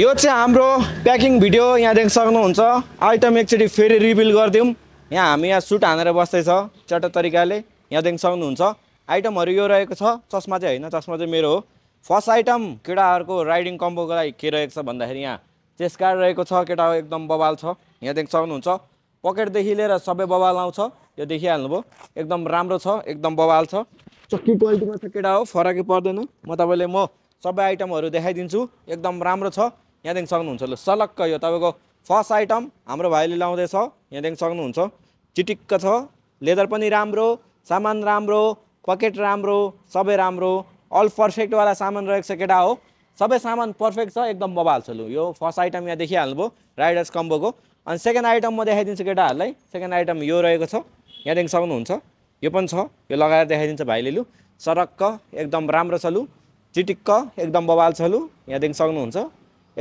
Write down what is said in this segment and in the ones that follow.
यो चाहिँ हाम्रो प्याकिङ भिडियो यहाँ देख्न सक्नुहुन्छ आइटम एकचोटि फेरि रिभिल गरिदिउँ यहाँ हामी यहाँ सुट हानेर बस्दैछ चट्ट तरिकाले यहाँ देख्न सक्नुहुन्छ आइटमहरू यो रहेको छ चस्मा चाहिँ होइन चस्मा चाहिँ मेरो हो फर्स्ट आइटम केटाहरूको राइडिङ कम्बोको लागि के रहेको छ भन्दाखेरि यहाँ चेस्कार कार्ड रहेको छ केटा एकदम बबाल छ यहाँ देख्न सक्नुहुन्छ पकेटदेखि लिएर सबै बवाल आउँछ यो देखिहाल्नुभयो एकदम राम्रो छ एकदम बवाल छ चक्की क्वालिटीमा छ केटा हो फरकै पर्दैन म तपाईँले म सबै आइटमहरू देखाइदिन्छु एकदम राम्रो छ देख्न सक्नुहुन्छ ल सलक्क यो तपाईँको फर्स्ट आइटम हाम्रो भाइले लाउँदैछ देख्न सक्नुहुन्छ चिटिक्क छ लेदर पनि राम्रो सामान राम्रो पकेट राम्रो सबै राम्रो अल पर्फेक्टवाला सामान रहेको छ केटा हो सबै सामान पर्फेक्ट छ एकदम बबाल छ लु यो फर्स्ट आइटम यहाँ देखिहाल्नुभयो राइडर्स कम्बोको अनि सेकेन्ड आइटम म देखाइदिन्छु केटाहरूलाई सेकेन्ड आइटम यो रहेको छ देख्न सक्नुहुन्छ यो पनि छ यो लगाएर देखाइदिन्छ भाइले लु सरक्क एकदम राम्रो छ लु चिटिक्क एकदम बबाल छ लु देख्न सक्नुहुन्छ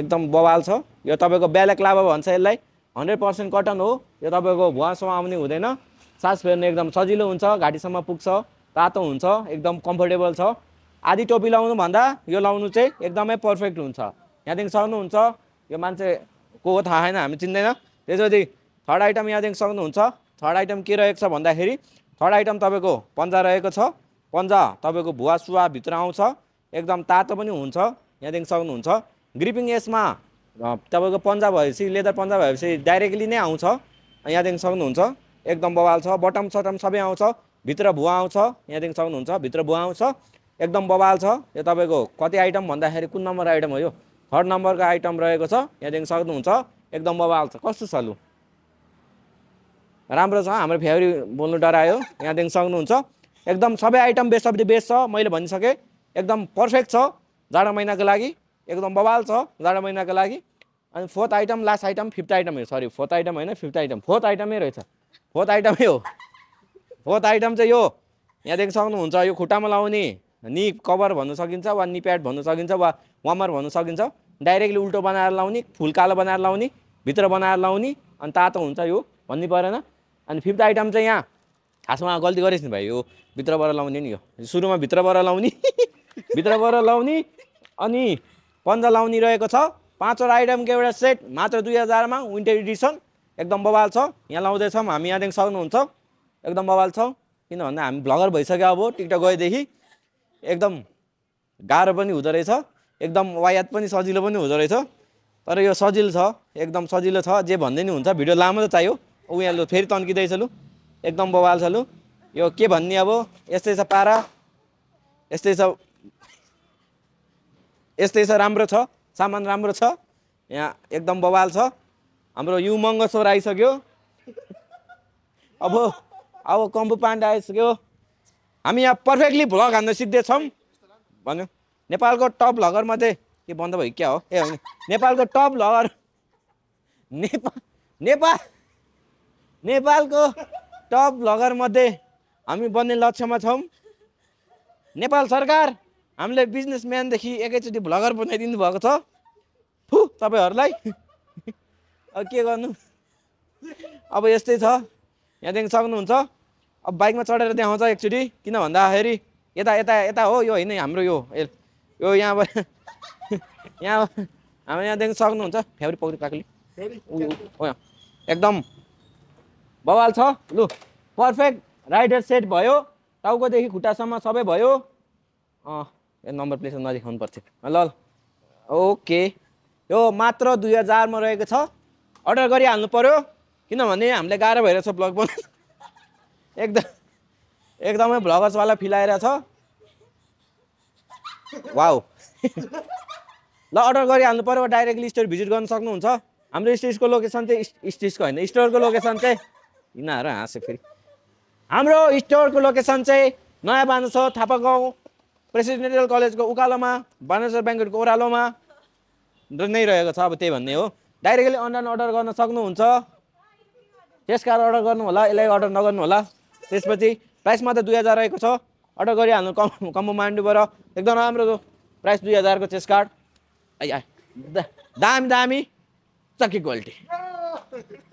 एकदम बवाल छ यो तपाईँको ब्यालेक लाभा भन्छ यसलाई हन्ड्रेड पर्सेन्ट कटन हो यो तपाईँको भुवासम्म आउने हुँदैन सास फेर्नु एकदम सजिलो हुन्छ घाँटीसम्म पुग्छ तातो हुन्छ एकदम कम्फोर्टेबल छ आधी टोपी लाउनुभन्दा यो लाउनु चाहिँ एकदमै पर्फेक्ट हुन्छ यहाँदेखि सक्नुहुन्छ यो मान्छे को हो थाहा छैन हामी चिन्दैन त्यसपछि थर्ड आइटम यहाँदेखि सक्नुहुन्छ थर्ड आइटम के रहेको छ भन्दाखेरि थर्ड आइटम तपाईँको पन्जा रहेको छ पन्जा तपाईँको भुवा सुवा भित्र आउँछ एकदम तातो पनि हुन्छ यहाँदेखि सक्नुहुन्छ ग्रिपिङ यसमा तपाईँको पन्जा भएपछि लेदर पन्जा भएपछि डाइरेक्टली नै आउँछ यहाँदेखि सक्नुहुन्छ एकदम बवाल छ बटम सटम सबै आउँछ भित्र भुवा आउँछ यहाँदेखि सक्नुहुन्छ भित्र भुवा आउँछ एकदम बवाल छ यो तपाईँको कति आइटम भन्दाखेरि कुन नम्बर आइटम हो यो थर्ड नम्बरको आइटम रहेको छ यहाँदेखि सक्नुहुन्छ एकदम बवाल छ कस्तो छ लु राम्रो छ हाम्रो फेभरी बोल्नु डरायो यहाँदेखि सक्नुहुन्छ एकदम सबै item best of the best छ मैले भनिसकेँ एकदम पर्फेक्ट छ जाडो महिनाको लागि एकदम बवाल छ जाडो महिनाको लागि अनि fourth item last item fifth item हो सरी फोर्थ आइटम होइन फिफ्थ आइटम फोर्थ आइटमै रहेछ फोर्थ आइटमै हो फोर्थ आइटम चाहिँ यो यहाँ देख्न सक्नुहुन्छ यो खुट्टामा लाउने नि कभर भन्नु सकिन्छ वा नि प्याड भन्नु सकिन्छ वा वार्मर भन्नु सकिन्छ डाइरेक्टली उल्टो बनाएर लाउने फुल कालो बनाएर लाउने भित्र बनाएर लाउने अनि तातो हुन्छ यो भन्नै परेन अनि फिफ्थ आइटम चाहिँ यहाँ खासमा गल्ती गरेछ नि भाइ यो भित्रबाट लाउने नि यो सुरुमा भित्रबाट लाउने भित्रबाट लाउने अनि पन्ध्र लाउने रहेको छ पाँचवटा आइटमको एउटा सेट मात्र दुई हजारमा विन्टर एडिसन एकदम बबाल छ यहाँ लाउँदैछौँ हामी यहाँदेखि सक्नुहुन्छ एकदम बबाल छ किन भन्दा हामी भ्लगर भइसक्यो अब टिकटक गएदेखि एकदम गाह्रो पनि हुँदो रहेछ एकदम वायात पनि सजिलो पनि हुँदो रहेछ तर यो सजिलो छ एकदम सजिलो छ जे भन्दै नि हुन्छ भिडियो लामो त चाहियो ऊ यहाँ लु फेरि तन्किँदैछ लु एकदम बवाल छ लु यो के भन्ने अब यस्तै छ पारा यस्तै छ यस्तै छ राम्रो छ सामान राम्रो छ यहाँ एकदम बवाल छ हाम्रो यु महँगो स्वर आइसक्यो अब अब कम्बु पाण्डे आइसक्यो हामी यहाँ पर्फेक्टली भ्लग हान्न सिद्धेछौँ भन्यो नेपालको टप भ्लगरमध्ये के बन्द भयो क्या हो ए होइन नेपालको टप भ्लगर नेपाल नेपाल नेपालको टप भ्लगरमध्ये हामी बन्ने लक्ष्यमा छौँ नेपाल सरकार हामीलाई बिजनेसम्यानदेखि एकैचोटि भ्लगर बनाइदिनु भएको छ फु तपाईँहरूलाई अब के गर्नु अब यस्तै छ यहाँदेखि सक्नुहुन्छ अब बाइकमा चढेर देखाउँछ एकचोटि किन भन्दाखेरि यता यता यता हो यो होइन हाम्रो यो यो यहाँ यहाँ हाम्रो यहाँदेखि सक्नुहुन्छ फेब्री पौडी काकुली एकदम बवाल छ लु पर्फेक्ट राइडर सेट भयो टाउकोदेखि खुट्टासम्म सबै भयो यो नम्बर प्लेट नदेखाउनु पर्थ्यो ल ल ओके यो मात्र दुई हजारमा रहेको छ अर्डर गरिहाल्नु पऱ्यो किनभने हामीले गाह्रो भइरहेछ ब्लग बनाउनु एकदम एकदमै भ्लगर्सवाला फिलाएर छ वाउ ल अर्डर गरिहाल्नु पऱ्यो डाइरेक्टली स्टोर भिजिट गर्न सक्नुहुन्छ हाम्रो स्टेजको लोकेसन चाहिँ स्टेजको होइन स्टोरको लोकेसन चाहिँ यिनीहरू हाँस्यो फेरि हाम्रो स्टोरको लोकेसन चाहिँ नयाँ बाँधो छ थापा गाउँ प्रेसिडेन्टल कलेजको उकालोमा बानेश्वर ब्याङ्कहरूको ओह्रालोमा नै रहेको छ अब त्यही भन्ने हो डाइरेक्टली अनलाइन अर्डर गर्न सक्नुहुन्छ त्यस कारण अर्डर गर्नु होला यसलाई अर्डर नगर्नु होला त्यसपछि प्राइस त दुई हजार रहेको छ अर्डर गरिहाल्नु कम कम्बो मान्डुबाट एकदम राम्रो प्राइस दुई हजारको चेस कार्ड दामी दामी चक्की क्वालिटी